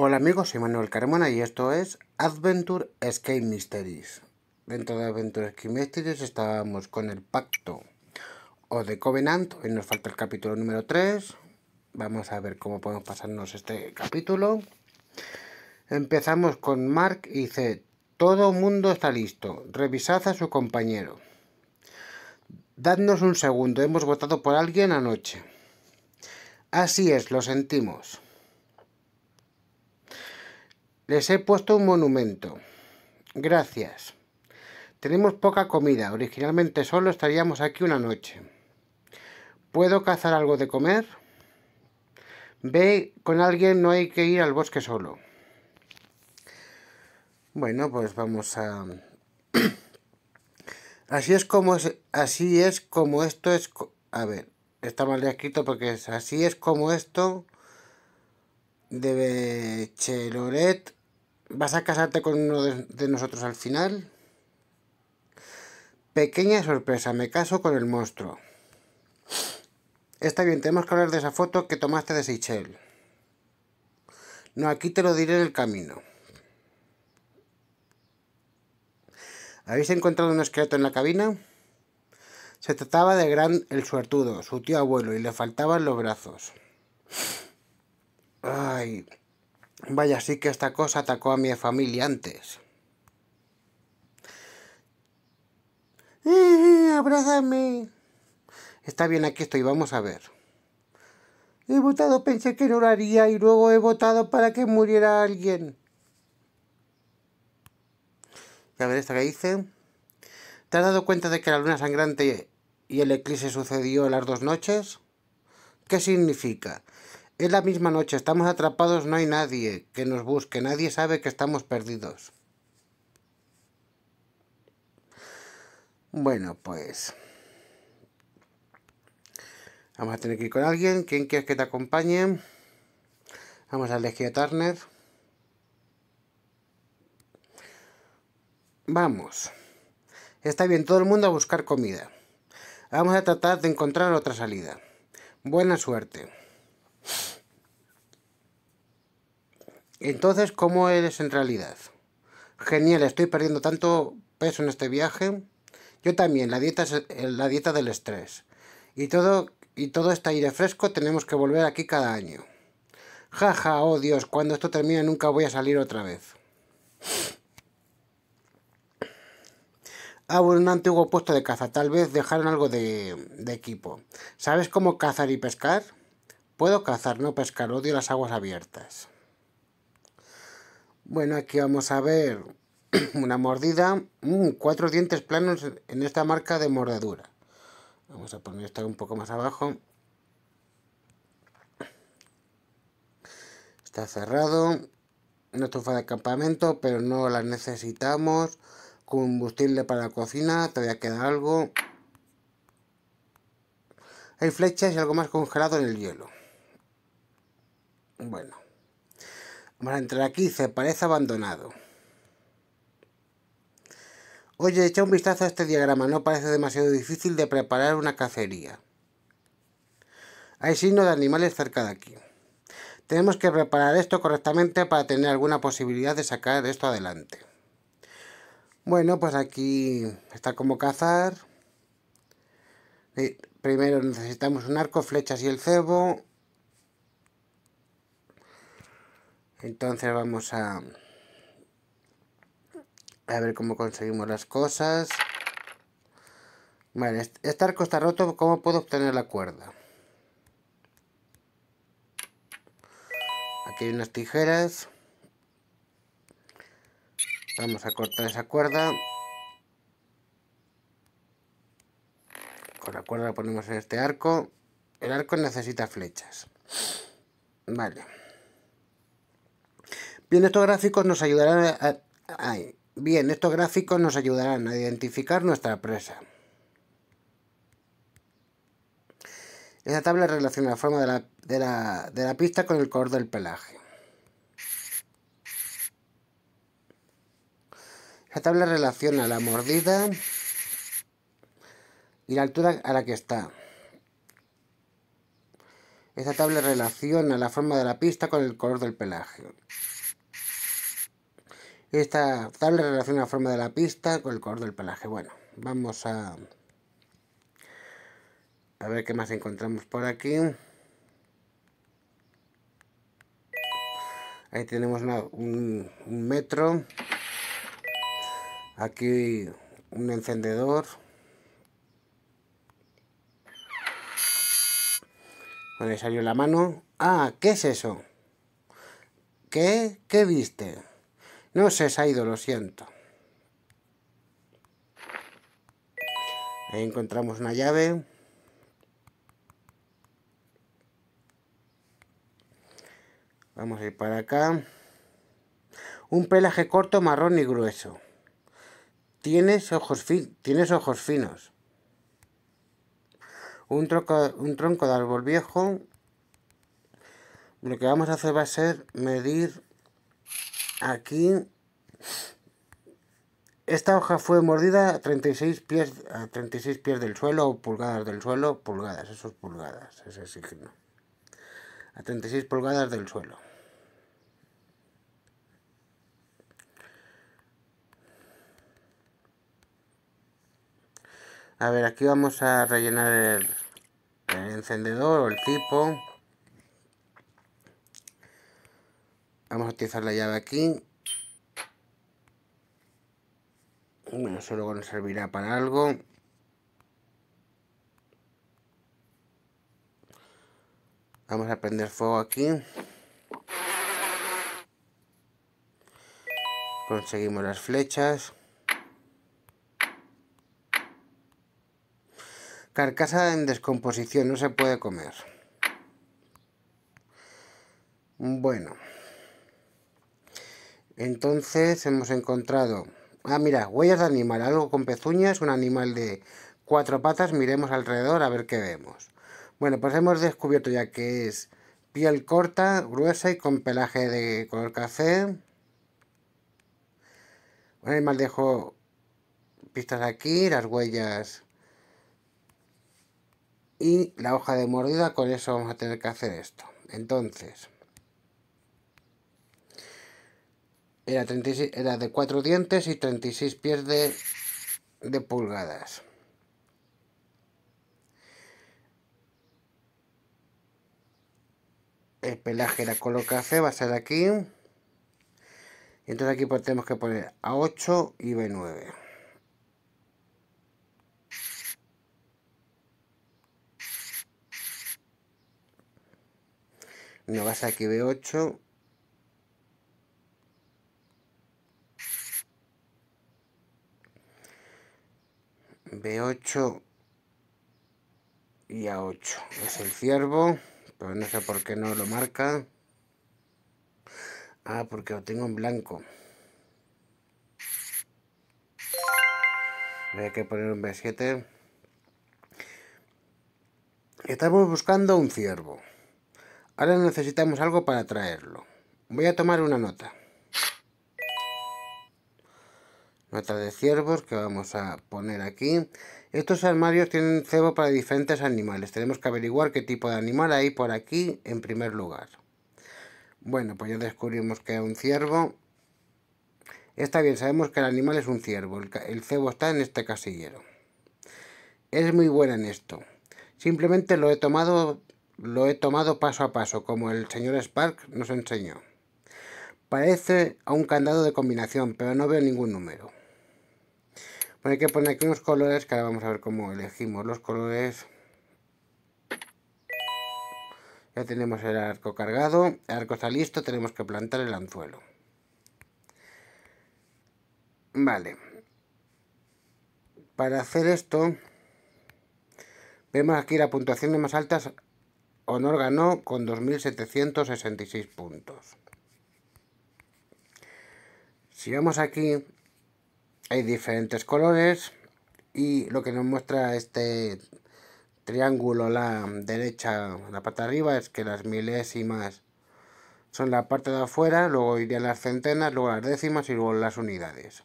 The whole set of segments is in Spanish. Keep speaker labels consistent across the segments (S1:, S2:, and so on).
S1: Hola amigos, soy Manuel Carmona y esto es Adventure Escape Mysteries. Dentro de Adventure Escape Mysteries estábamos con el pacto o de Covenant, hoy nos falta el capítulo número 3. Vamos a ver cómo podemos pasarnos este capítulo. Empezamos con Mark y dice, todo mundo está listo, revisad a su compañero. Dadnos un segundo, hemos votado por alguien anoche. Así es, lo sentimos. Les he puesto un monumento. Gracias. Tenemos poca comida. Originalmente solo estaríamos aquí una noche. ¿Puedo cazar algo de comer? Ve con alguien, no hay que ir al bosque solo. Bueno, pues vamos a... así es como así es como esto es... A ver, está mal escrito porque es así es como esto de Cheloret ¿Vas a casarte con uno de, nosotros al final? Pequeña sorpresa, me caso con el monstruo. Está bien, tenemos que hablar de esa foto que tomaste de Seychelles. No, aquí te lo diré en el camino. ¿Habéis encontrado un esqueleto en la cabina? Se trataba de Gran el Suertudo, su tío abuelo, y le faltaban los brazos. Ay, Vaya, sí que esta cosa atacó a mi familia antes. Eh, abrázame. Está bien, aquí estoy, vamos a ver. He votado, pensé que no lo haría y luego he votado para que muriera alguien. A ver, esta que dice. ¿Te has dado cuenta de que la luna sangrante y el eclipse sucedió las dos noches? ¿Qué significa? Es la misma noche, estamos atrapados, no hay nadie que nos busque, nadie sabe que estamos perdidos. Bueno, pues... Vamos a tener que ir con alguien. ¿Quién quieres que te acompañe? Vamos a elegir a Turner. Vamos. Está bien, todo el mundo a buscar comida. Vamos a tratar de encontrar otra salida. Buena suerte. Entonces, ¿cómo eres en realidad? Genial, estoy perdiendo tanto peso en este viaje. Yo también, la dieta es eh, la dieta del estrés. Y todo, y todo este aire fresco tenemos que volver aquí cada año. Jaja, oh Dios, cuando esto termine nunca voy a salir otra vez. Ah, bueno, un antiguo puesto de caza. Tal vez dejaron algo de, de equipo. ¿Sabes cómo cazar y pescar? Puedo cazar, no pescar. Odio las aguas abiertas. Bueno, aquí vamos a ver una mordida, mm, cuatro dientes planos en esta marca de mordedura. Vamos a poner esta un poco más abajo. Está cerrado. Una estufa de campamento, pero no la necesitamos. Combustible para la cocina, todavía queda algo. Hay flechas y algo más congelado en el hielo. Bueno. Vamos a entrar aquí, se parece abandonado. Oye, echa un vistazo a este diagrama, no parece demasiado difícil de preparar una cacería. Hay signos de animales cerca de aquí. Tenemos que preparar esto correctamente para tener alguna posibilidad de sacar esto adelante. Bueno, pues aquí está como cazar. Eh, primero necesitamos un arco, flechas y el cebo. Entonces vamos a... A ver cómo conseguimos las cosas. Vale, este arco está roto. ¿Cómo puedo obtener la cuerda? Aquí hay unas tijeras. Vamos a cortar esa cuerda. Con la cuerda la ponemos en este arco. El arco necesita flechas. Vale. Bien, estos gráficos nos ayudarán a, bien, estos gráficos nos ayudarán a identificar nuestra presa. Esta tabla relaciona la forma de la, de la pista con el color del pelaje. Esta tabla relaciona la mordida y la altura a la que está. Esta tabla relaciona la forma de la pista con el color del pelaje. Esta tabla relaciona la forma de la pista con el color del pelaje. Bueno, vamos a, a ver qué más encontramos por aquí. Ahí tenemos un, metro. Aquí un encendedor. Le salió la mano. Ah, ¿qué es eso? ¿Qué? ¿Qué viste? No, se, ha ido, lo siento. Ahí encontramos una llave. Vamos a ir para acá. Un pelaje corto, marrón y grueso. Tienes ojos, ojos finos. un tronco de árbol viejo. Lo que vamos a hacer va a ser medir aquí esta hoja fue mordida a 36 pies, a 36 pies del suelo o pulgadas del suelo, pulgadas, esos es pulgadas, ese signo. A 36 pulgadas del suelo. A ver, aquí vamos a rellenar el, el encendedor o el tipo. vamos a utilizar la llave aquí bueno, solo nos servirá para algo vamos a prender fuego aquí conseguimos las flechas carcasa en descomposición no se puede comer bueno entonces hemos encontrado... Ah, mira, huellas de animal, algo con pezuñas, un animal de cuatro patas, miremos alrededor a ver qué vemos. Bueno, pues hemos descubierto ya que es piel corta, gruesa y con pelaje de color café. Un animal dejó pistas aquí, las huellas y la hoja de mordida, con eso vamos a tener que hacer esto. Entonces... Era, 36, era de 4 dientes y 36 pies de, pulgadas. El pelaje era color café, va a ser aquí. Entonces aquí pues tenemos que poner A8 y B9. No va a ser aquí B8 B8 y A8. Es el ciervo, pero no sé por qué no lo marca. Ah, porque lo tengo en blanco. Voy que poner un B7. Estamos buscando un ciervo. Ahora necesitamos algo para traerlo. Voy a tomar una nota nota de ciervos que vamos a poner aquí. Estos armarios tienen cebo para diferentes animales. Tenemos que averiguar qué tipo de animal hay por aquí en primer lugar. Bueno, pues ya descubrimos que es un ciervo. Está bien, sabemos que el animal es un ciervo. El, cebo está en este casillero. Es muy buena en esto. Simplemente lo he tomado, lo he tomado paso a paso, como el señor Spark nos enseñó. Parece a un candado de combinación, pero no veo ningún número. Pues hay que poner aquí unos colores, que ahora vamos a ver cómo elegimos los colores. Ya tenemos el arco cargado, el arco está listo, tenemos que plantar el anzuelo. Vale. Para hacer esto, vemos aquí la puntuación de más altas. Honor ganó con 2.766 puntos. Si vamos aquí, hay diferentes colores y lo que nos muestra este triángulo la derecha, la parte de arriba, es que las milésimas son la parte de afuera, luego irían las centenas, luego las décimas y luego las unidades.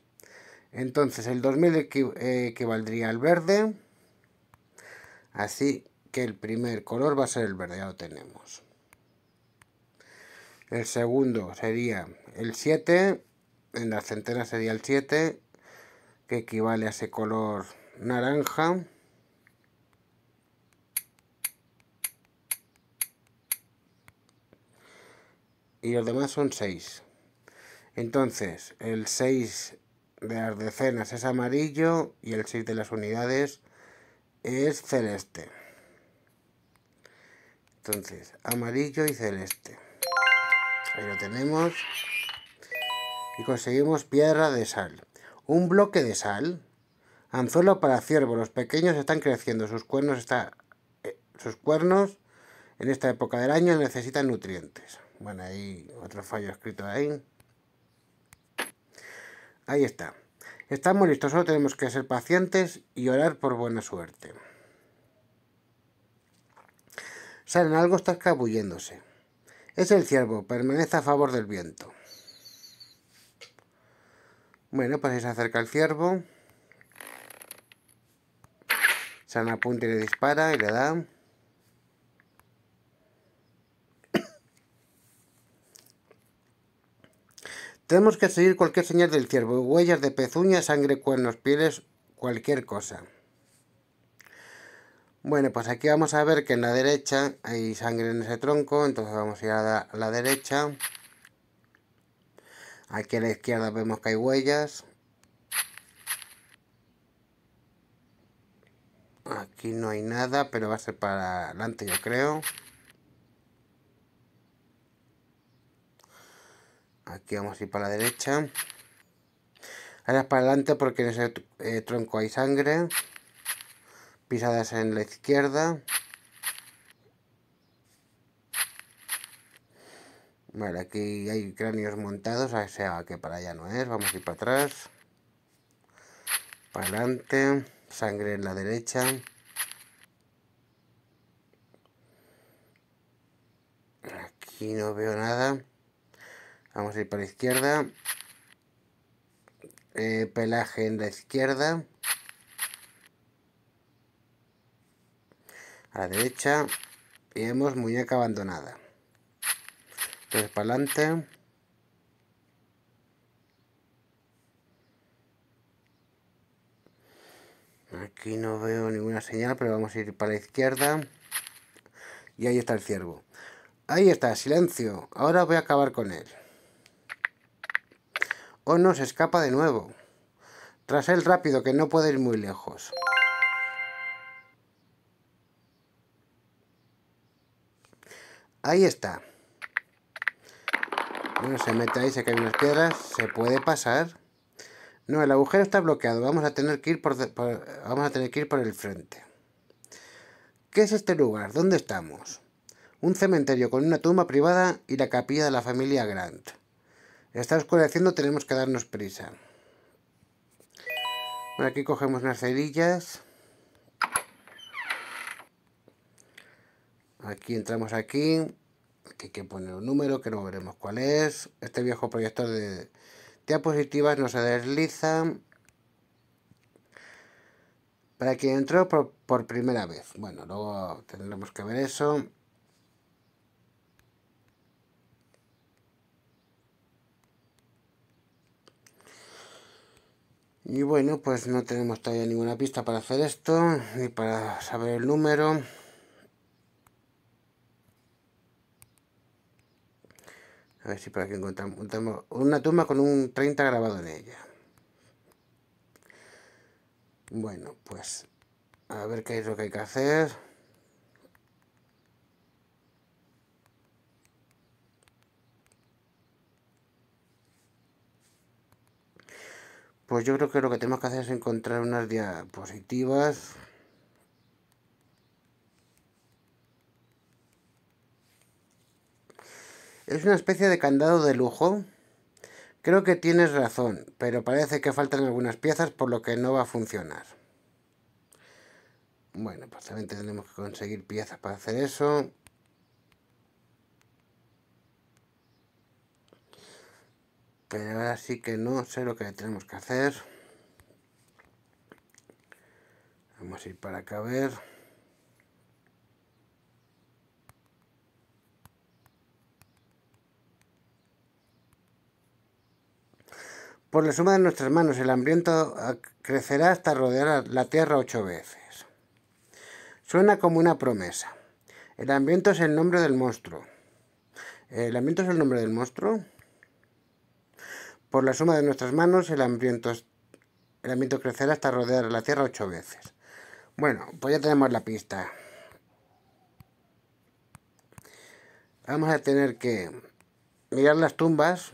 S1: Entonces el 2000 equivaldría al verde, así que el primer color va a ser el verde, ya lo tenemos. El segundo sería el 7, en las centenas sería el 7 que equivale a ese color naranja. Y los demás son 6. Entonces, el 6 de las decenas es amarillo y el 6 de las unidades es celeste. Entonces, amarillo y celeste. Ahí lo tenemos. Y conseguimos piedra de sal. Un bloque de sal. Anzuelo para ciervo. Los pequeños están creciendo. Sus cuernos, está, eh, sus cuernos en esta época del año necesitan nutrientes. Bueno, hay otro fallo escrito ahí. Ahí está. Estamos listos, solo tenemos que ser pacientes y orar por buena suerte. Salen algo está escabulléndose. Es el ciervo, permanece a favor del viento. Bueno, pues ahí se acerca el ciervo. se apunta y le dispara y le da. Tenemos que seguir cualquier señal del ciervo, huellas de pezuña, sangre, cuernos, pieles, cualquier cosa. Bueno, pues aquí vamos a ver que en la derecha hay sangre en ese tronco, entonces vamos a ir a la derecha. Aquí a la izquierda vemos que hay huellas. Aquí no hay nada, pero va a ser para adelante yo creo. Aquí vamos a ir para la derecha. Ahora para adelante porque en ese eh, tronco hay sangre. Pisadas en la izquierda. Vale, aquí hay cráneos montados, o sea que para allá no es, vamos a ir para atrás. Para adelante, sangre en la derecha. Aquí no veo nada. Vamos a ir para la izquierda. Eh, pelaje en la izquierda. A la derecha. Y vemos muñeca abandonada para adelante. Aquí no veo ninguna señal, pero vamos a ir para la izquierda. Y ahí está el ciervo. Ahí está, silencio. Ahora voy a acabar con él. O no, se escapa de nuevo. Tras él rápido, que no puede ir muy lejos. Ahí está. Bueno, se mete ahí, se caen unas piedras. Se puede pasar. No, el agujero está bloqueado. Vamos a tener que ir por, vamos a tener que ir por el frente. ¿Qué es este lugar? ¿Dónde estamos? Un cementerio con una tumba privada y la capilla de la familia Grant. Está oscureciendo, tenemos que darnos prisa. aquí cogemos unas cerillas. Aquí entramos aquí que hay que poner un número que no veremos cuál es. Este viejo proyector de diapositivas no se desliza. Para quien entró por, por primera vez. Bueno, luego tendremos que ver eso. Y bueno, pues no tenemos todavía ninguna pista para hacer esto, ni para saber el número. A ver si para aquí encontramos, una tumba con un 30 grabado en ella. Bueno, pues a ver qué es lo que hay que hacer. Pues yo creo que lo que tenemos que hacer es encontrar unas diapositivas. Es una especie de candado de lujo. Creo que tienes razón, pero parece que faltan algunas piezas por lo que no va a funcionar. Bueno, pues también tenemos que conseguir piezas para hacer eso. Pero ahora sí que no sé lo que tenemos que hacer. Vamos a ir para acá a ver. Por la suma de nuestras manos el hambriento crecerá hasta rodear la tierra ocho veces. Suena como una promesa. El hambriento es el nombre del monstruo. ¿El hambriento es el nombre del monstruo? Por la suma de nuestras manos el hambriento, el crecerá hasta rodear la tierra ocho veces. Bueno, pues ya tenemos la pista. Vamos a tener que mirar las tumbas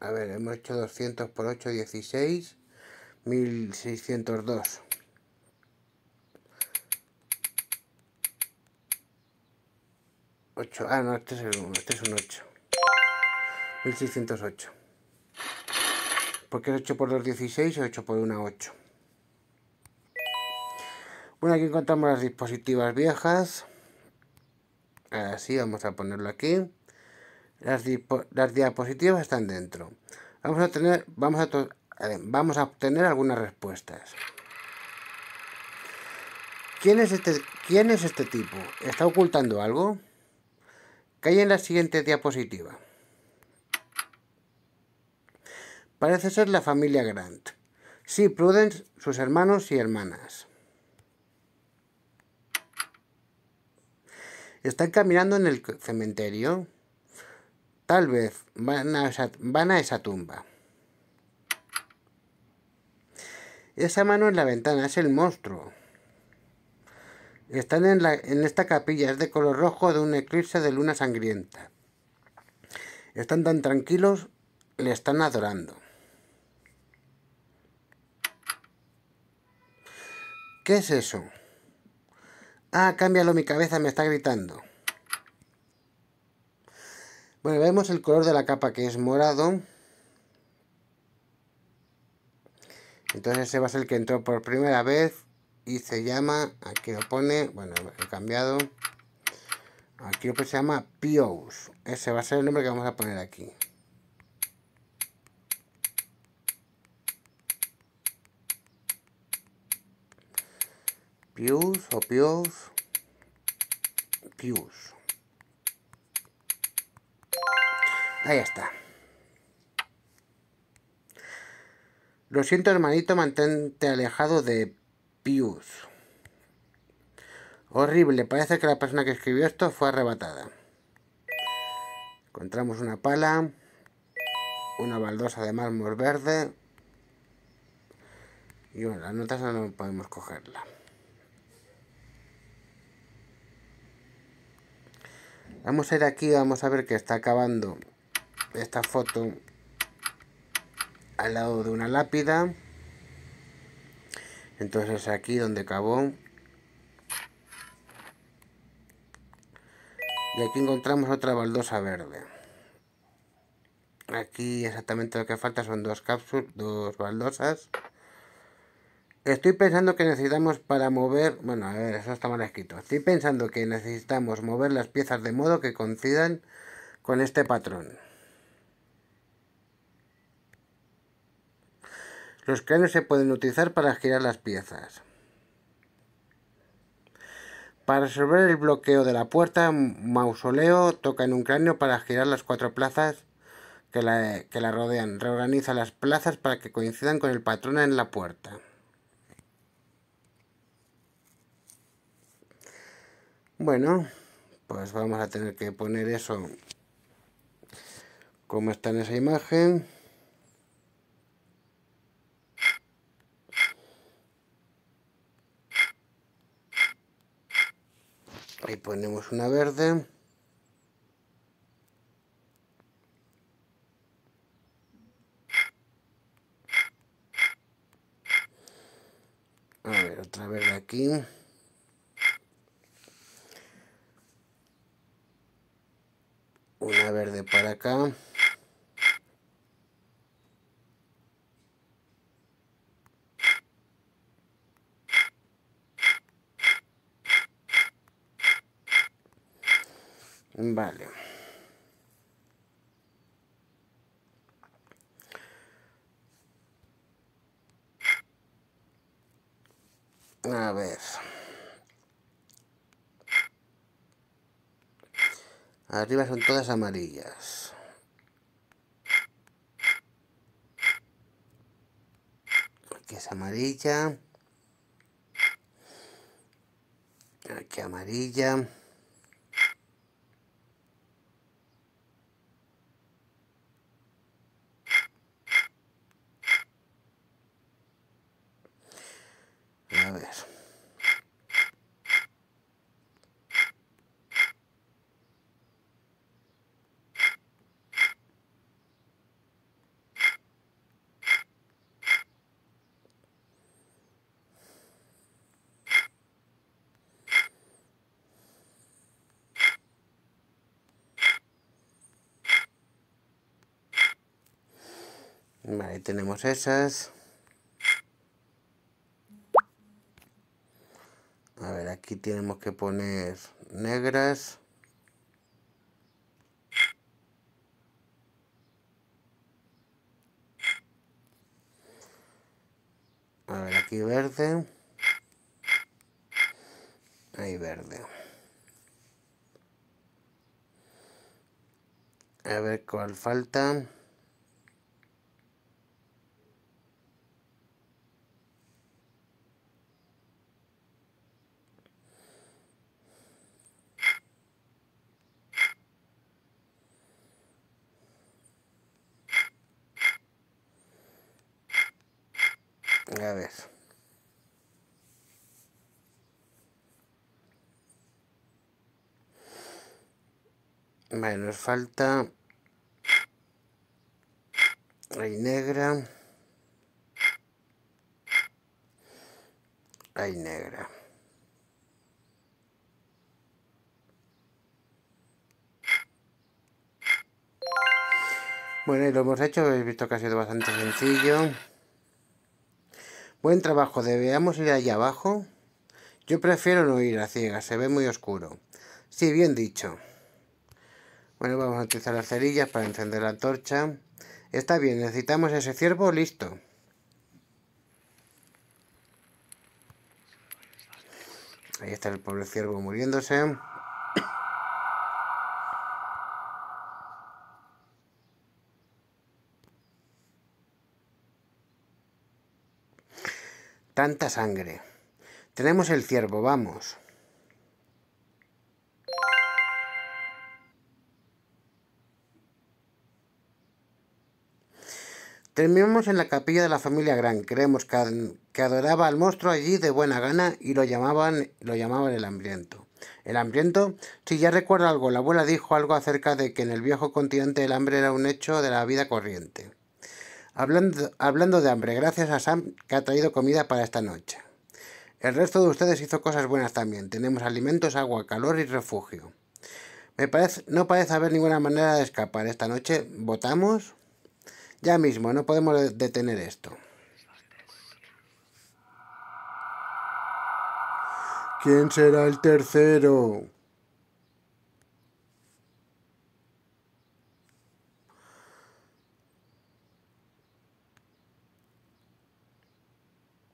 S1: A ver, hemos hecho 200 por 8, 16, 1602. 8, Ah, no, este es el 1, este es un 8. 1608. Porque el 8 por 2, 16 y 8 por 1, 8. Bueno, aquí encontramos las dispositivas viejas. Así, vamos a ponerlo aquí las, diapositivas están dentro. Vamos a, tener, vamos, a vamos a obtener algunas respuestas. ¿Quién es, este, ¿Quién es este tipo? ¿Está ocultando algo? hay en la siguiente diapositiva. Parece ser la familia Grant. Sí, Prudence, sus hermanos y hermanas. Están caminando en el cementerio. Tal vez van a esa, tumba. Esa mano en la ventana es el monstruo. Están en, la, en, esta capilla, es de color rojo de un eclipse de luna sangrienta. Están tan tranquilos, le están adorando. ¿Qué es eso? Ah, cámbialo, mi cabeza me está gritando. Bueno, vemos el color de la capa que es morado. Entonces ese va a ser el que entró por primera vez y se llama, aquí lo pone, bueno, he cambiado. Aquí lo que se llama Pious. Ese va a ser el nombre que vamos a poner aquí. Pius o Pius. Pius. Ahí está. Lo siento, hermanito, mantente alejado de Pius. Horrible, parece que la persona que escribió esto fue arrebatada. Encontramos una pala, una baldosa de mármol verde. Y bueno, las notas no podemos cogerla. Vamos a ir aquí, vamos a ver que está acabando esta foto al lado de una lápida. Entonces aquí donde acabó Y aquí encontramos otra baldosa verde. Aquí exactamente lo que falta son dos cápsulas, dos baldosas. Estoy pensando que necesitamos para mover... Bueno, a ver, eso está mal escrito. Estoy pensando que necesitamos mover las piezas de modo que coincidan con este patrón. Los cráneos se pueden utilizar para girar las piezas. Para resolver el bloqueo de la puerta, Mausoleo toca en un cráneo para girar las cuatro plazas que la, rodean. Reorganiza las plazas para que coincidan con el patrón en la puerta. Bueno, pues vamos a tener que poner eso como está en esa imagen. ponemos una verde. A ver, otra verde aquí. Una verde para acá. Vale. A ver. Arriba son todas amarillas. Aquí es amarilla. Aquí amarilla. Vale, tenemos esas. A ver, aquí tenemos que poner negras. A ver, aquí verde. Ahí verde. A ver cuál falta. nos falta... Ahí negra. Hay negra. Bueno, y lo hemos hecho, habéis visto que ha sido bastante sencillo. Buen trabajo, deberíamos ir allá abajo. Yo prefiero no ir a ciegas, se ve muy oscuro. si bien dicho. Bueno, vamos a utilizar las cerillas para encender la antorcha. Está bien, necesitamos ese ciervo listo. Ahí está el pobre ciervo muriéndose. Tanta sangre. Tenemos el ciervo, vamos. Terminamos en la capilla de la familia Gran, creemos que, adoraba al monstruo allí de buena gana y lo llamaban, lo llamaban el hambriento. El hambriento, si ya recuerdo algo, la abuela dijo algo acerca de que en el viejo continente el hambre era un hecho de la vida corriente. Hablando, hablando de hambre, gracias a Sam que ha traído comida para esta noche. El resto de ustedes hizo cosas buenas también. Tenemos alimentos, agua, calor y refugio. Me parece, no parece haber ninguna manera de escapar. Esta noche votamos ya mismo, no podemos detener esto. ¿Quién será el tercero?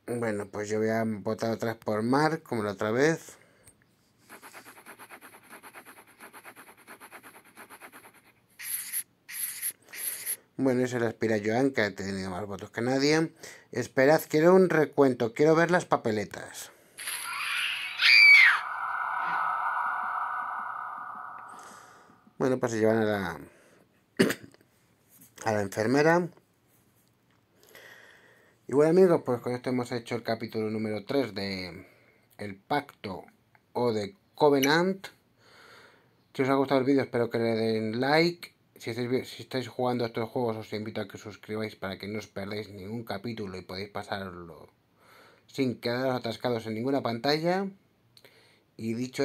S1: Bueno, pues yo voy a votar otra vez por Mark, como la otra vez. Bueno, eso lo aspira Joan, que ha tenido más votos que nadie. Esperad, quiero un recuento, quiero ver las papeletas. Bueno, pues se llevan a a la enfermera. Y bueno amigos, pues con esto hemos hecho el capítulo número 3 de El Pacto o de Covenant. Si os ha gustado el vídeo espero que le den like si estáis, jugando estos juegos, os invito a que os suscribáis para que no os perdáis ningún capítulo y podéis pasarlo sin quedaros atascados en ninguna pantalla. Y dicho